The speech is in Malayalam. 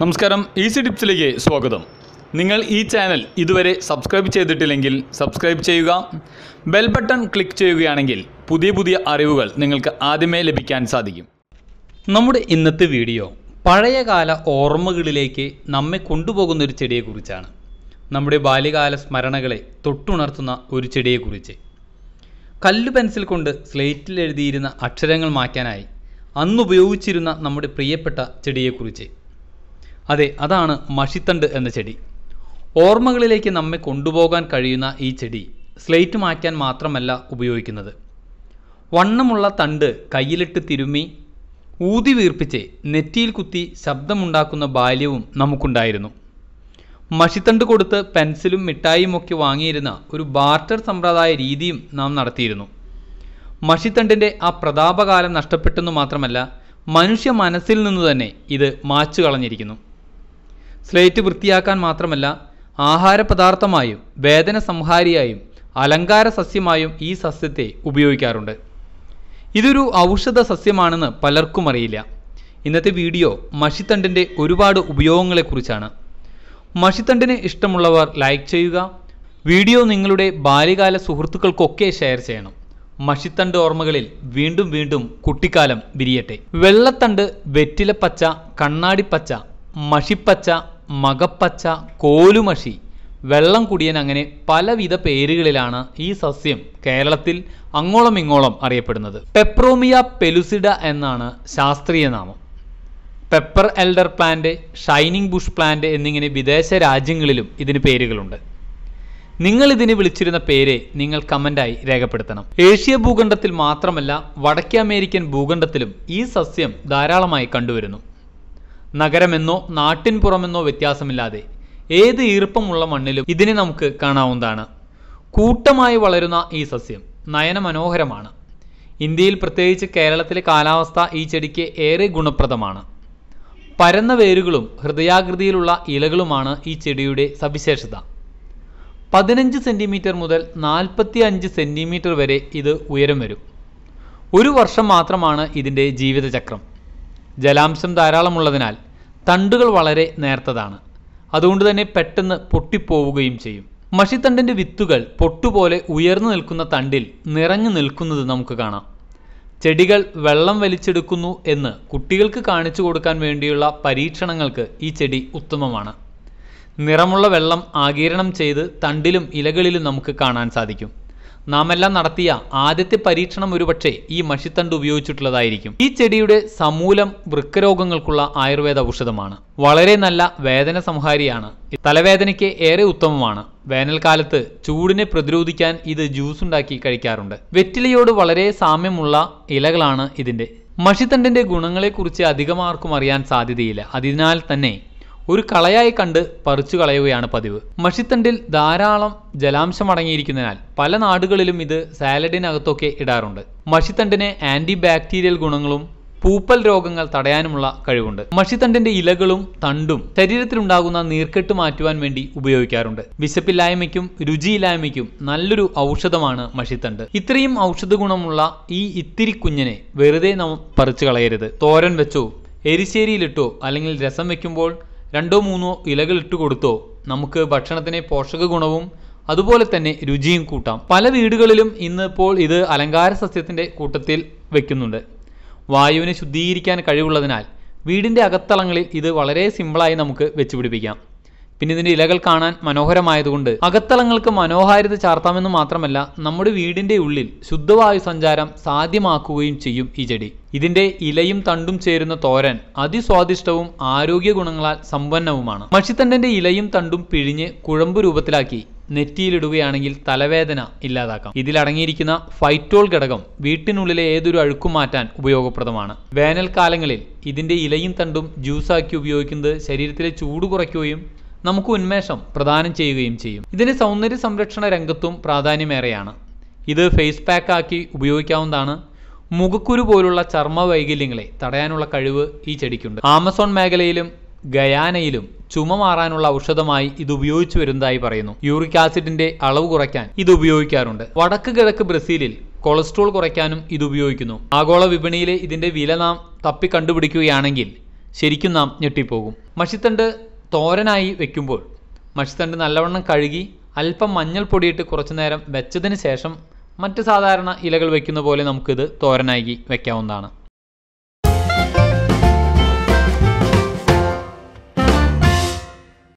നമസ്കാരം ഈസി ടിപ്സിലേക്ക് സ്വാഗതം നിങ്ങൾ ഈ ചാനൽ ഇതുവരെ സബ്സ്ക്രൈബ് ചെയ്തിട്ടില്ലെങ്കിൽ സബ്സ്ക്രൈബ് ചെയ്യുക ബെൽ ബട്ടൺ ക്ലിക്ക് ചെയ്യുകയാണെങ്കിൽ പുതിയ പുതിയ അറിവുകൾ നിങ്ങൾക്ക് ആദ്യമേ ലഭിക്കാൻ സാധിക്കും നമ്മുടെ ഇന്നത്തെ വീഡിയോ പഴയകാല ഓർമ്മകളിലേക്ക് നമ്മെ കൊണ്ടുപോകുന്ന ഒരു ചെടിയെക്കുറിച്ചാണ് നമ്മുടെ ബാല്യകാല സ്മരണകളെ തൊട്ടുണർത്തുന്ന ഒരു ചെടിയെക്കുറിച്ച് കല്ലു പെൻസിൽ കൊണ്ട് സ്ലേറ്റിൽ എഴുതിയിരുന്ന അക്ഷരങ്ങൾ മാറ്റാനായി അന്നുപയോഗിച്ചിരുന്ന ഉപയോഗിച്ചിരുന്ന നമ്മുടെ പ്രിയപ്പെട്ട ചെടിയെക്കുറിച്ച് അതെ അതാണ് മഷിത്തണ്ട് എന്ന ചെടി ഓർമ്മകളിലേക്ക് നമ്മെ കൊണ്ടുപോകാൻ കഴിയുന്ന ഈ ചെടി സ്ലേറ്റ് മാറ്റാൻ മാത്രമല്ല ഉപയോഗിക്കുന്നത് വണ്ണമുള്ള തണ്ട് കയ്യിലിട്ട് തിരുമ്മി ഊതി വീർപ്പിച്ച് നെറ്റിയിൽ കുത്തി ശബ്ദമുണ്ടാക്കുന്ന ബാല്യവും നമുക്കുണ്ടായിരുന്നു മഷിത്തണ്ട് കൊടുത്ത് പെൻസിലും മിഠായിയും ഒക്കെ വാങ്ങിയിരുന്ന ഒരു ബാർട്ടർ സമ്പ്രദായ രീതിയും നാം നടത്തിയിരുന്നു മഷിത്തണ്ടിൻ്റെ ആ പ്രതാപകാലം നഷ്ടപ്പെട്ടെന്നു മാത്രമല്ല മനുഷ്യ മനസ്സിൽ നിന്ന് തന്നെ ഇത് മാച്ചു കളഞ്ഞിരിക്കുന്നു സ്ലേറ്റ് വൃത്തിയാക്കാൻ മാത്രമല്ല ആഹാരപദാർത്ഥമായും വേദന സംഹാരിയായും അലങ്കാര സസ്യമായും ഈ സസ്യത്തെ ഉപയോഗിക്കാറുണ്ട് ഇതൊരു ഔഷധ സസ്യമാണെന്ന് പലർക്കും അറിയില്ല ഇന്നത്തെ വീഡിയോ മഷിത്തണ്ടിൻ്റെ ഒരുപാട് ഉപയോഗങ്ങളെക്കുറിച്ചാണ് മഷിത്തണ്ടിന് ഇഷ്ടമുള്ളവർ ലൈക്ക് ചെയ്യുക വീഡിയോ നിങ്ങളുടെ ബാല്യകാല സുഹൃത്തുക്കൾക്കൊക്കെ ഷെയർ ചെയ്യണം മഷിത്തണ്ട് ഓർമ്മകളിൽ വീണ്ടും വീണ്ടും കുട്ടിക്കാലം വിരിയട്ടെ വെള്ളത്തണ്ട് വെറ്റിലപ്പച്ച കണ്ണാടിപ്പച്ച മഷിപ്പച്ച മകപ്പച്ച കോലുമഷി വെള്ളം കുടിയൻ അങ്ങനെ പലവിധ പേരുകളിലാണ് ഈ സസ്യം കേരളത്തിൽ അങ്ങോളം ഇങ്ങോളം അറിയപ്പെടുന്നത് പെപ്രോമിയ പെലുസിഡ എന്നാണ് ശാസ്ത്രീയ നാമം pepper elder plant shining bush plant എന്നിങ്ങനെ വിദേശ രാജ്യങ്ങളിലും ഇതിന് പേരുകളുണ്ട് നിങ്ങൾ ഇതിന് വിളിച്ചിരുന്ന പേര് നിങ്ങൾ കമൻ്റായി രേഖപ്പെടുത്തണം ഏഷ്യ ഭൂഖണ്ഡത്തിൽ മാത്രമല്ല വടക്കേ അമേരിക്കൻ ഭൂഖണ്ഡത്തിലും ഈ സസ്യം ധാരാളമായി കണ്ടുവരുന്നു നഗരമെന്നോ നാട്ടിൻപുറമെന്നോ വ്യത്യാസമില്ലാതെ ഏത് ഈർപ്പമുള്ള മണ്ണിലും ഇതിനെ നമുക്ക് കാണാവുന്നതാണ് കൂട്ടമായി വളരുന്ന ഈ സസ്യം നയനമനോഹരമാണ് ഇന്ത്യയിൽ പ്രത്യേകിച്ച് കേരളത്തിലെ കാലാവസ്ഥ ഈ ചെടിക്ക് ഏറെ ഗുണപ്രദമാണ് പരന്ന വേരുകളും ഹൃദയാകൃതിയിലുള്ള ഇലകളുമാണ് ഈ ചെടിയുടെ സവിശേഷത പതിനഞ്ച് സെൻറ്റിമീറ്റർ മുതൽ നാൽപ്പത്തി അഞ്ച് സെൻറ്റിമീറ്റർ വരെ ഇത് ഉയരം വരും ഒരു വർഷം മാത്രമാണ് ഇതിൻ്റെ ജീവിതചക്രം ജലാംശം ധാരാളമുള്ളതിനാൽ തണ്ടുകൾ വളരെ നേർത്തതാണ് അതുകൊണ്ട് തന്നെ പെട്ടെന്ന് പൊട്ടിപ്പോവുകയും ചെയ്യും മഷിത്തണ്ടിൻ്റെ വിത്തുകൾ പൊട്ടുപോലെ ഉയർന്നു നിൽക്കുന്ന തണ്ടിൽ നിറഞ്ഞു നിൽക്കുന്നത് നമുക്ക് കാണാം ചെടികൾ വെള്ളം വലിച്ചെടുക്കുന്നു എന്ന് കുട്ടികൾക്ക് കാണിച്ചു കൊടുക്കാൻ വേണ്ടിയുള്ള പരീക്ഷണങ്ങൾക്ക് ഈ ചെടി ഉത്തമമാണ് നിറമുള്ള വെള്ളം ആകിരണം ചെയ്ത് തണ്ടിലും ഇലകളിലും നമുക്ക് കാണാൻ സാധിക്കും നാമെല്ലാം നടത്തിയ ആദ്യത്തെ പരീക്ഷണം ഒരുപക്ഷെ ഈ മഷിത്തണ്ട് ഉപയോഗിച്ചിട്ടുള്ളതായിരിക്കും ഈ ചെടിയുടെ സമൂലം വൃക്കരോഗങ്ങൾക്കുള്ള ആയുർവേദ ഔഷധമാണ് വളരെ നല്ല വേദന സംഹാരിയാണ് തലവേദനയ്ക്ക് ഏറെ ഉത്തമമാണ് വേനൽക്കാലത്ത് ചൂടിനെ പ്രതിരോധിക്കാൻ ഇത് ജ്യൂസ് ഉണ്ടാക്കി കഴിക്കാറുണ്ട് വെറ്റിലയോട് വളരെ സാമ്യമുള്ള ഇലകളാണ് ഇതിന്റെ മഷിത്തണ്ടിന്റെ ഗുണങ്ങളെക്കുറിച്ച് അധികം ആർക്കും അറിയാൻ സാധ്യതയില്ല അതിനാൽ തന്നെ ഒരു കളയായി കണ്ട് പറിച്ചു കളയുകയാണ് പതിവ് മഷിത്തണ്ടിൽ ധാരാളം ജലാംശം അടങ്ങിയിരിക്കുന്നതിനാൽ പല നാടുകളിലും ഇത് സാലഡിനകത്തൊക്കെ ഇടാറുണ്ട് മഷിത്തണ്ടിന് ആന്റി ബാക്ടീരിയൽ ഗുണങ്ങളും പൂപ്പൽ രോഗങ്ങൾ തടയാനുമുള്ള കഴിവുണ്ട് മഷിത്തണ്ടിന്റെ ഇലകളും തണ്ടും ശരീരത്തിലുണ്ടാകുന്ന നീർക്കെട്ട് മാറ്റുവാൻ വേണ്ടി ഉപയോഗിക്കാറുണ്ട് വിശപ്പില്ലായ്മയ്ക്കും രുചിയില്ലായ്മയ്ക്കും നല്ലൊരു ഔഷധമാണ് മഷിത്തണ്ട് ഇത്രയും ഔഷധ ഗുണമുള്ള ഈ ഇത്തിരി കുഞ്ഞിനെ വെറുതെ നാം പറിച്ചു കളയരുത് തോരൻ വെച്ചോ എരിശ്ശേരിയിലിട്ടോ അല്ലെങ്കിൽ രസം വെക്കുമ്പോൾ രണ്ടോ മൂന്നോ ഇലകൾ ഇട്ട് കൊടുത്തോ നമുക്ക് ഭക്ഷണത്തിന് പോഷക ഗുണവും അതുപോലെ തന്നെ രുചിയും കൂട്ടാം പല വീടുകളിലും ഇന്നിപ്പോൾ ഇത് അലങ്കാര സസ്യത്തിൻ്റെ കൂട്ടത്തിൽ വെക്കുന്നുണ്ട് വായുവിനെ ശുദ്ധീകരിക്കാൻ കഴിവുള്ളതിനാൽ വീടിൻ്റെ അകത്തളങ്ങളിൽ ഇത് വളരെ സിമ്പിളായി നമുക്ക് വെച്ചുപിടിപ്പിക്കാം പിന്നെ ഇതിന്റെ ഇലകൾ കാണാൻ മനോഹരമായതുകൊണ്ട് അകത്തളങ്ങൾക്ക് മനോഹാരിത ചാർത്താമെന്ന് മാത്രമല്ല നമ്മുടെ വീടിന്റെ ഉള്ളിൽ ശുദ്ധവായു സഞ്ചാരം സാധ്യമാക്കുകയും ചെയ്യും ഈ ചെടി ഇതിന്റെ ഇലയും തണ്ടും ചേരുന്ന തോരൻ അതിസ്വാദിഷ്ടവും ആരോഗ്യ ഗുണങ്ങളാൽ സമ്പന്നവുമാണ് മഷിത്തണ്ടന്റെ ഇലയും തണ്ടും പിഴിഞ്ഞ് കുഴമ്പ് രൂപത്തിലാക്കി നെറ്റിയിലിടുകയാണെങ്കിൽ തലവേദന ഇല്ലാതാക്കാം ഇതിലടങ്ങിയിരിക്കുന്ന ഫൈറ്റോൾ ഘടകം വീട്ടിനുള്ളിലെ ഏതൊരു അഴുക്കും മാറ്റാൻ ഉപയോഗപ്രദമാണ് വേനൽക്കാലങ്ങളിൽ ഇതിന്റെ ഇലയും തണ്ടും ജ്യൂസാക്കി ഉപയോഗിക്കുന്നത് ശരീരത്തിലെ ചൂട് കുറയ്ക്കുകയും നമുക്ക് ഉന്മേഷം പ്രദാനം ചെയ്യുകയും ചെയ്യും ഇതിന് സൗന്ദര്യ സംരക്ഷണ രംഗത്തും പ്രാധാന്യമേറെയാണ് ഇത് ഫേസ് പാക്കാക്കി ഉപയോഗിക്കാവുന്നതാണ് മുഖക്കുരു പോലുള്ള ചർമ്മ വൈകല്യങ്ങളെ തടയാനുള്ള കഴിവ് ഈ ചെടിക്കുണ്ട് ആമസോൺ മേഖലയിലും ഗയാനയിലും ചുമ മാറാനുള്ള ഔഷധമായി ഇത് ഉപയോഗിച്ചു വരുന്നതായി പറയുന്നു യൂറിക് ആസിഡിന്റെ അളവ് കുറയ്ക്കാൻ ഇത് ഉപയോഗിക്കാറുണ്ട് വടക്ക് കിഴക്ക് ബ്രസീലിൽ കൊളസ്ട്രോൾ കുറയ്ക്കാനും ഇത് ഉപയോഗിക്കുന്നു ആഗോള വിപണിയിലെ ഇതിന്റെ വില നാം തപ്പി കണ്ടുപിടിക്കുകയാണെങ്കിൽ ശരിക്കും നാം ഞെട്ടിപ്പോകും മഷിത്തണ്ട് തോരനായി വെക്കുമ്പോൾ മഷിത്തണ്ട് നല്ലവണ്ണം കഴുകി അല്പം മഞ്ഞൾപ്പൊടിയിട്ട് കുറച്ചു നേരം വെച്ചതിന് ശേഷം മറ്റ് സാധാരണ ഇലകൾ വെക്കുന്ന പോലെ നമുക്കിത് തോരനായി വെക്കാവുന്നതാണ്